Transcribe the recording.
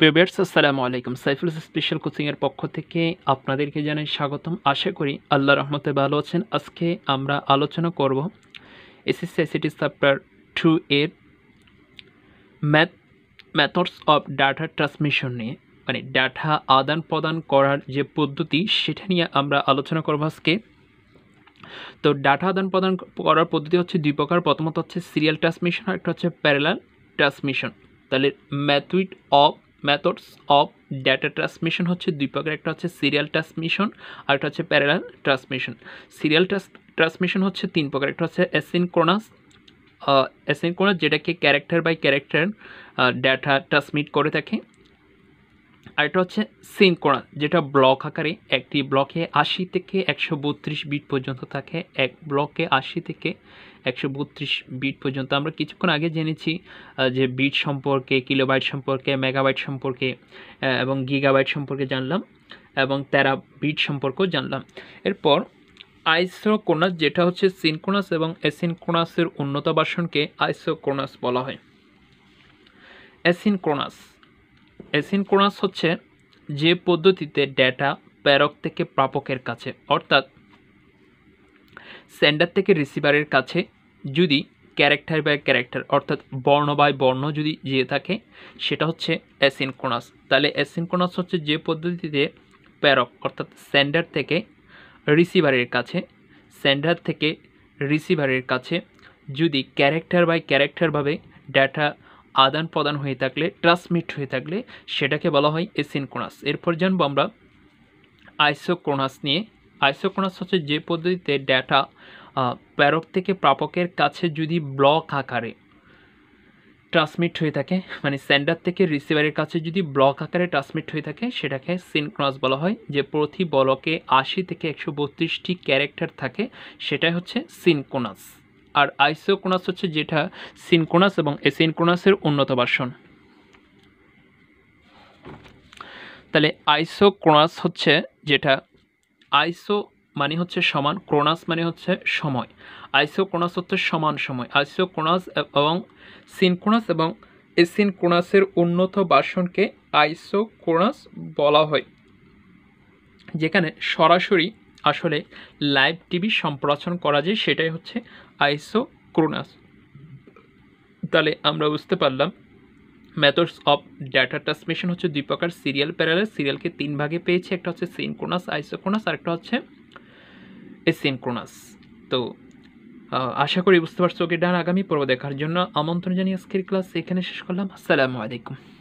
পেবেটস আসসালামু আলাইকুম সাইফুল স্পেশাল কোচিংয়ের পক্ষ থেকে আপনাদেরকে জানাই স্বাগতম আশা করি আল্লাহ রহমতে ভালো আছেন আজকে আমরা আলোচনা করব এসএসসি আইসিটি চ্যাপ্টার টু এর math methods of data transmission নিয়ে মানে ডাটা আদান প্রদান করার যে পদ্ধতি সেটা নিয়ে আমরা আলোচনা করব আজকে তো ডাটা আদান প্রদান করার পদ্ধতি হচ্ছে দুই প্রকার প্রথমত হচ্ছে সিরিয়াল ট্রান্সমিশন আর একটা হচ্ছে প্যারেলাল ট্রান্সমিশন তাহলে method of methods of data transmission হচ্ছে দুই প্রকার একটা হচ্ছে সিরিয়াল ট্রান্সমিশন আর একটা হচ্ছে প্যারালাল ট্রান্সমিশন সিরিয়াল ট্রান্সমিশন হচ্ছে তিন প্রকার একটা হচ্ছে অ্যাসিনক্রোনাস অ্যাসিনক্রোনাস যেটাকে character by character data transmit করে থাকে আর এটা হচ্ছে সিনক্রোনাস যেটা ব্লক আকারে একটি ব্লকে আশি থেকে একশো বিট পর্যন্ত থাকে এক ব্লকে আশি থেকে একশো বত্রিশ বিট পর্যন্ত আমরা কিছুক্ষণ আগে জেনেছি যে বিট সম্পর্কে কিলোবাইট সম্পর্কে মেগাবাইট সম্পর্কে এবং গিগাবাইট সম্পর্কে জানলাম এবং তেরা বিট সম্পর্কেও জানলাম এরপর আইসোকোনাস যেটা হচ্ছে সিনকোনাস এবং অ্যাসিনকোনাসের উন্নত বাসনকে আইসোকোনাস বলা হয় এসিনক্রোনাস অ্যাসিনক্রোনাস হচ্ছে যে পদ্ধতিতে ডেটা প্রেরক থেকে প্রাপকের কাছে অর্থাৎ সেন্ডার থেকে রিসিভারের কাছে যদি ক্যারেক্টার বাই ক্যারেক্টার অর্থাৎ বর্ণ বাই বর্ণ যদি যেয়ে থাকে সেটা হচ্ছে অ্যাসিনক্রোনাস তাহলে অ্যাসিনক্রোনাস হচ্ছে যে পদ্ধতিতে প্যারক অর্থাৎ সেন্ডার থেকে রিসিভারের কাছে সেন্ডার থেকে রিসিভারের কাছে যদি ক্যারেক্টার বাই ক্যারেক্টারভাবে ডেটা আদান প্রদান হয়ে থাকলে ট্রান্সমিট হয়ে থাকলে সেটাকে বলা হয় এসিনক্রোনাস এরপর জানবো আমরা আইসোক্রোনাস নিয়ে আইসোক্রোনাস হচ্ছে যে পদ্ধতিতে ডেটা প্রেরক থেকে প্রাপকের কাছে যদি ব্লক আকারে ট্রান্সমিট হয়ে থাকে মানে সেন্ডার থেকে রিসিভারের কাছে যদি ব্লক আকারে ট্রান্সমিট হয়ে থাকে সেটাকে সিনক্রোনাস বলা হয় যে প্রতি বলকে আশি থেকে একশো বত্রিশটি ক্যারেক্টার থাকে সেটাই হচ্ছে সিনক্রোনাস আর আইসোক্রোনাস হচ্ছে যেটা সিনক্রোনাস এবং এসিনক্রোনাসের উন্নত ভার্সন তাহলে আইসোক্রোনাস হচ্ছে যেটা আইসো মানে হচ্ছে সমান ক্রোনাস মানে হচ্ছে সময় ক্রোনাস হচ্ছে সমান সময় ক্রোনাস এবং সিনক্রোনাস এবং সিনক্রোনাসের উন্নত বাসনকে আইসোক্রোনাস বলা হয় যেখানে সরাসরি আসলে লাইভ টিভি সম্প্রচার করা যায় সেটাই হচ্ছে আইসোক্রোনাস তাহলে আমরা বুঝতে পারলাম মেথডস অফ ডেটা ট্রান্সমিশন হচ্ছে দুই প্রকার সিরিয়াল প্যারালাল সিরিয়ালকে তিন ভাগে পেয়েছে একটা হচ্ছে সিনক্রোনাস আইসোক্রোনাস আর একটা হচ্ছে এসিনক্রোনাস তো আশা করি বুঝতে পারছো ওকে ডান আগামী পর্ব দেখার জন্য আমন্ত্রণ জানিয়ে আজকের ক্লাস এখানে শেষ করলাম আসসালামু আলাইকুম